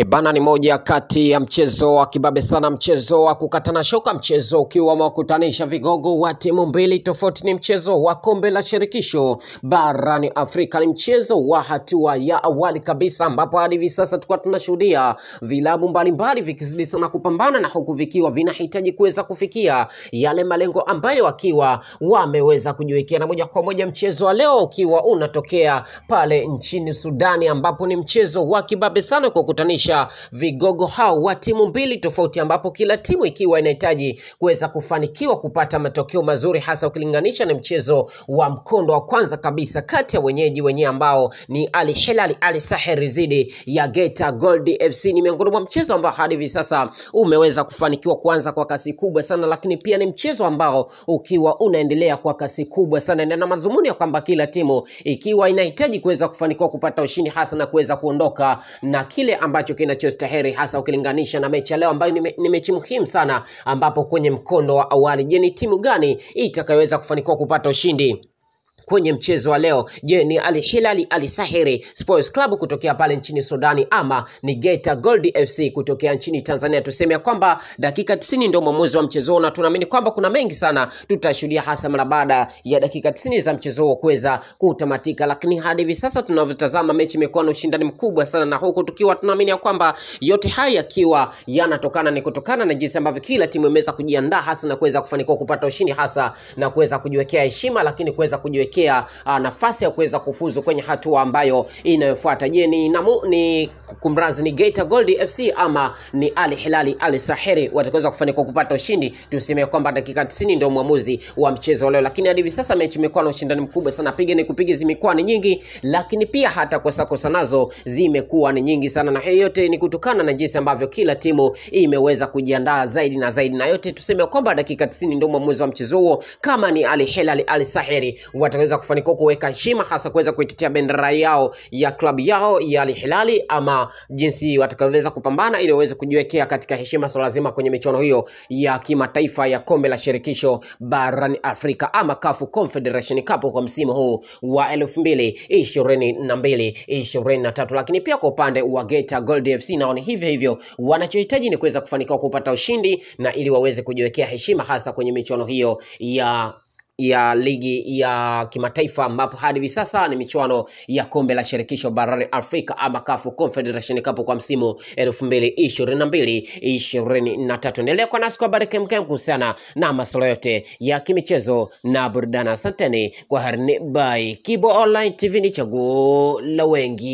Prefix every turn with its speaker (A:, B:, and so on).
A: Ebana ni moja kati ya mchezo wa kibabe sana, mchezo wa kukatana shoka, mchezo ukiwa umewakutanisha vigogo wa timu mbili tofauti. Ni mchezo wa kombe la shirikisho barani Afrika, ni mchezo wa hatua ya awali kabisa, ambapo hadi hivi sasa tulikuwa tunashuhudia vilabu mbalimbali vikizidi sana kupambana na huku vikiwa vinahitaji kuweza kufikia yale malengo ambayo wakiwa wameweza kujiwekea, na moja kwa moja mchezo wa leo ukiwa unatokea pale nchini Sudani, ambapo ni mchezo wa kibabe sana kwa kukutanisha kuwakutanisha vigogo hao wa timu mbili tofauti, ambapo kila timu ikiwa inahitaji kuweza kufanikiwa kupata matokeo mazuri, hasa ukilinganisha na mchezo wa mkondo wa kwanza kabisa kati ya wenyeji wenyewe ambao ni Al Hilal Al Sahel dhidi ya Geita Gold FC. Ni miongoni mwa mchezo ambao hadi hivi sasa umeweza kufanikiwa kuanza kwa kasi kubwa sana, lakini pia ni mchezo ambao ukiwa unaendelea kwa kasi kubwa sana, na madhumuni ya kwamba kila timu ikiwa inahitaji kuweza kufanikiwa kupata ushindi hasa na kuweza kuondoka na kile ambacho kinachostahiri hasa ukilinganisha na mechi ya leo ambayo ni, me, ni mechi muhimu sana, ambapo kwenye mkondo wa awali, je, ni timu gani itakayoweza kufanikiwa kupata ushindi? kwenye mchezo wa leo. Je, ni Al Hilali Al Sahiri Sports Club kutokea pale nchini Sudani ama ni Geita Gold FC kutokea nchini Tanzania? Tuseme ya kwamba dakika 90 ndio mwamuzi wa mchezo huo, na tunaamini kwamba kuna mengi sana tutashuhudia, hasa mara baada ya dakika 90 za mchezo huo kuweza kutamatika. Lakini hadi hivi sasa tunavyotazama, mechi imekuwa na ushindani mkubwa sana, na huku tukiwa tunaamini ya kwamba yote haya yakiwa yanatokana ni kutokana na jinsi ambavyo kila timu imeweza kujiandaa hasa na kuweza kufanikiwa kupata ushindi hasa na kuweza kujiwekea heshima, lakini kuweza kujiwekea kuelekea ah, nafasi ya kuweza kufuzu kwenye hatua ambayo inayofuata. Je, ni, ni kumradhi ni Geita Gold FC ama ni Ali Hilali Ali Saheri watakaweza kufanikiwa kupata ushindi. Tuseme kwamba dakika 90 ndio mwamuzi wa mchezo leo, lakini hadi sasa mechi imekuwa na ushindani mkubwa sana, pige ni kupiga zimekuwa ni nyingi, lakini pia hata kosa kosa nazo zimekuwa ni nyingi sana, na hiyo yote ni kutokana na jinsi ambavyo kila timu imeweza kujiandaa zaidi na zaidi, na yote tuseme kwamba dakika 90 ndio mwamuzi wa mchezo huo, kama ni Ali Hilali Ali Saheri wataweza kufanikiwa kuweka heshima, hasa kuweza kuitetea bendera yao ya klabu yao ya Ali Hilali ama jinsi watakavyoweza kupambana ili waweze kujiwekea katika heshima swala zima kwenye michuano hiyo ya kimataifa ya kombe la shirikisho barani Afrika ama CAF Confederation Cup kwa msimu huu wa 2022 2023. Lakini pia kwa upande wa Geita Gold FC nao ni hivyo hivyo, wanachohitaji ni kuweza kufanikiwa kupata ushindi na ili waweze kujiwekea heshima hasa kwenye michuano hiyo ya ya ligi ya kimataifa ambapo hadi hivi sasa ni michuano ya kombe la shirikisho barani Afrika ama CAF Confederation Cup kwa msimu 2022 23. Endelea kwa nasi kwa habari kemkem kuhusiana na masuala yote ya kimichezo na burudani. Asanteni kwa harini, bye. Kibo Online TV ni chaguo la wengi.